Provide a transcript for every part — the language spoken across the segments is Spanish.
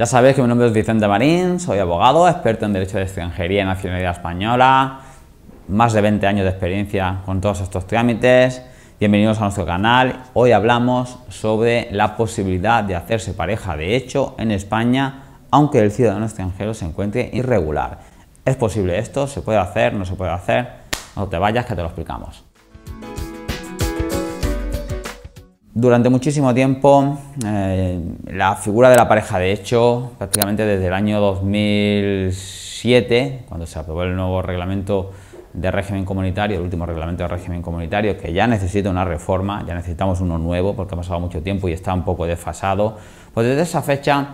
Ya sabéis que mi nombre es Vicente Marín, soy abogado, experto en Derecho de Extranjería y Nacionalidad Española, más de 20 años de experiencia con todos estos trámites. Bienvenidos a nuestro canal. Hoy hablamos sobre la posibilidad de hacerse pareja de hecho en España, aunque el ciudadano extranjero se encuentre irregular. ¿Es posible esto? ¿Se puede hacer? ¿No se puede hacer? No te vayas que te lo explicamos. Durante muchísimo tiempo, eh, la figura de la pareja, de hecho, prácticamente desde el año 2007, cuando se aprobó el nuevo reglamento de régimen comunitario, el último reglamento de régimen comunitario, que ya necesita una reforma, ya necesitamos uno nuevo porque ha pasado mucho tiempo y está un poco desfasado, pues desde esa fecha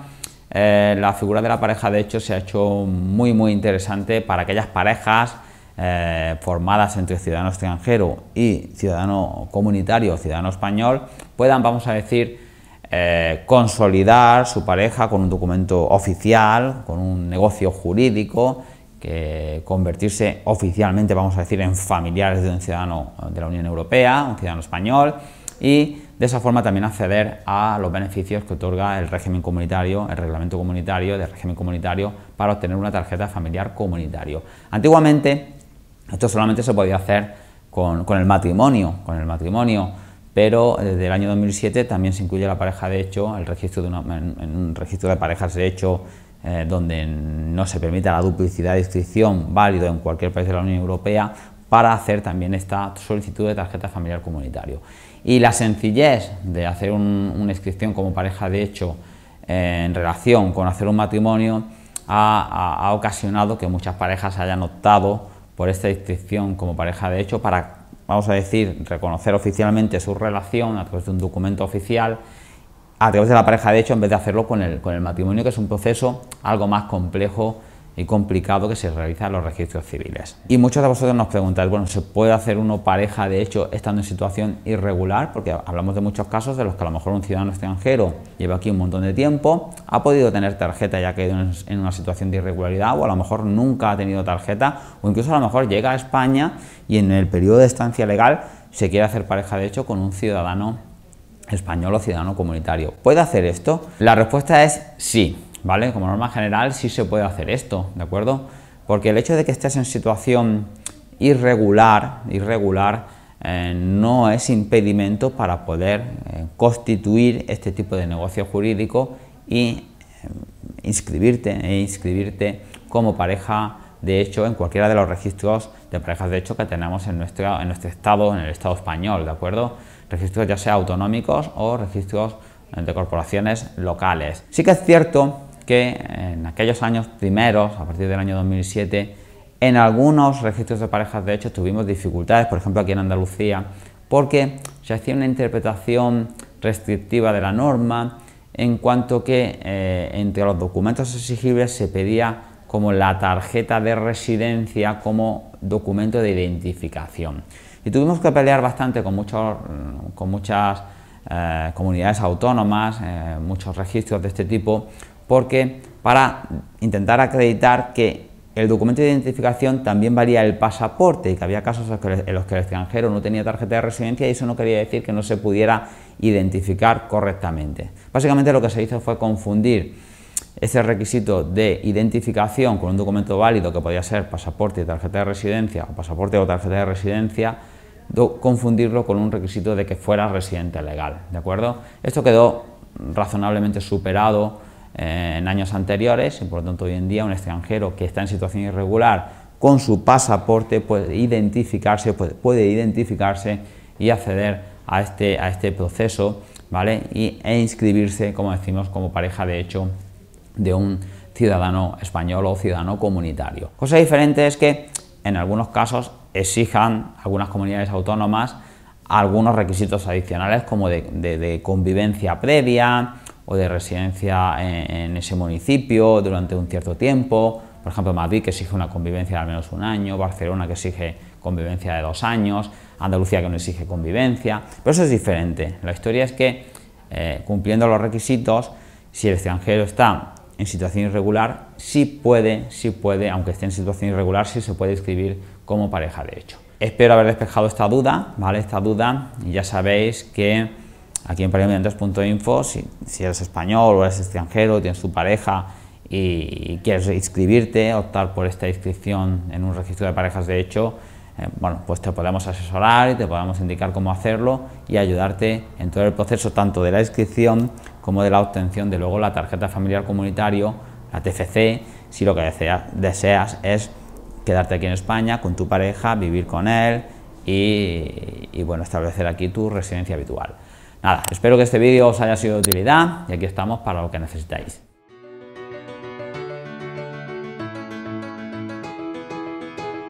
eh, la figura de la pareja, de hecho, se ha hecho muy, muy interesante para aquellas parejas eh, formadas entre ciudadano extranjero y ciudadano comunitario o ciudadano español puedan, vamos a decir, eh, consolidar su pareja con un documento oficial, con un negocio jurídico, que convertirse oficialmente, vamos a decir, en familiares de un ciudadano de la Unión Europea, un ciudadano español, y de esa forma también acceder a los beneficios que otorga el régimen comunitario, el reglamento comunitario del régimen comunitario para obtener una tarjeta familiar comunitario. Antiguamente esto solamente se podía hacer con, el matrimonio, con el matrimonio, pero desde el año 2007 también se incluye la pareja de hecho, el registro de una, un registro de parejas de hecho eh, donde no se permite la duplicidad de inscripción válido en cualquier país de la Unión Europea para hacer también esta solicitud de tarjeta familiar comunitario. Y la sencillez de hacer una inscripción como pareja de hecho eh, en relación con hacer un matrimonio ha ocasionado que muchas parejas hayan optado por esta distinción como pareja de hecho para, vamos a decir, reconocer oficialmente su relación a través de un documento oficial, a través de la pareja de hecho en vez de hacerlo con el, con el matrimonio, que es un proceso algo más complejo y complicado que se realizan los registros civiles. Y muchos de vosotros nos preguntáis, bueno, ¿se puede hacer uno pareja de hecho estando en situación irregular? Porque hablamos de muchos casos de los que a lo mejor un ciudadano extranjero lleva aquí un montón de tiempo, ha podido tener tarjeta ya que en una situación de irregularidad o a lo mejor nunca ha tenido tarjeta o incluso a lo mejor llega a España y en el periodo de estancia legal se quiere hacer pareja de hecho con un ciudadano español o ciudadano comunitario. ¿Puede hacer esto? La respuesta es sí. ¿vale? Como norma general sí se puede hacer esto, ¿de acuerdo? Porque el hecho de que estés en situación irregular, irregular, eh, no es impedimento para poder eh, constituir este tipo de negocio jurídico y eh, inscribirte e inscribirte como pareja de hecho en cualquiera de los registros de parejas de hecho que tenemos en nuestro, en nuestro estado, en el estado español, ¿de acuerdo? Registros ya sea autonómicos o registros de corporaciones locales. Sí que es cierto que en aquellos años primeros, a partir del año 2007, en algunos registros de parejas de hecho tuvimos dificultades, por ejemplo aquí en Andalucía, porque se hacía una interpretación restrictiva de la norma en cuanto que eh, entre los documentos exigibles se pedía como la tarjeta de residencia como documento de identificación. Y tuvimos que pelear bastante con, muchos, con muchas eh, comunidades autónomas, eh, muchos registros de este tipo, porque para intentar acreditar que el documento de identificación también valía el pasaporte y que había casos en los que el extranjero no tenía tarjeta de residencia y eso no quería decir que no se pudiera identificar correctamente. Básicamente lo que se hizo fue confundir ese requisito de identificación con un documento válido que podía ser pasaporte y tarjeta de residencia o pasaporte o tarjeta de residencia confundirlo con un requisito de que fuera residente legal, ¿de acuerdo? Esto quedó razonablemente superado eh, en años anteriores, y por lo tanto hoy en día un extranjero que está en situación irregular con su pasaporte puede identificarse, puede, identificarse y acceder este, a este, proceso, ¿vale? Y, e inscribirse, como decimos, como pareja de hecho de un ciudadano español o ciudadano comunitario. Cosa diferente es que en algunos casos exijan algunas comunidades autónomas algunos requisitos adicionales como de convivencia previa, o de residencia en, ese municipio durante un cierto tiempo, por ejemplo Madrid que exige una convivencia de al menos un año, Barcelona que exige convivencia de dos años, Andalucía que no exige convivencia, pero eso es diferente. La historia es que eh, cumpliendo los requisitos, si el extranjero está en situación irregular, sí puede, sí puede, aunque esté en situación irregular, sí se puede inscribir como pareja de hecho. Espero haber despejado esta duda, ¿vale? Esta duda, y ya sabéis que Aquí en premiomirantes.info, si, eres español o eres extranjero, tienes tu pareja y, quieres inscribirte, optar por esta inscripción en un registro de parejas de hecho, eh, pues te podemos asesorar y te podemos indicar cómo hacerlo y ayudarte en todo el proceso tanto de la inscripción como de la obtención de luego la tarjeta familiar comunitario, la TFC, si lo que deseas, es quedarte aquí en España con tu pareja, vivir con él y, y bueno, establecer aquí tu residencia habitual. Nada, espero que este vídeo os haya sido de utilidad y aquí estamos para lo que necesitáis.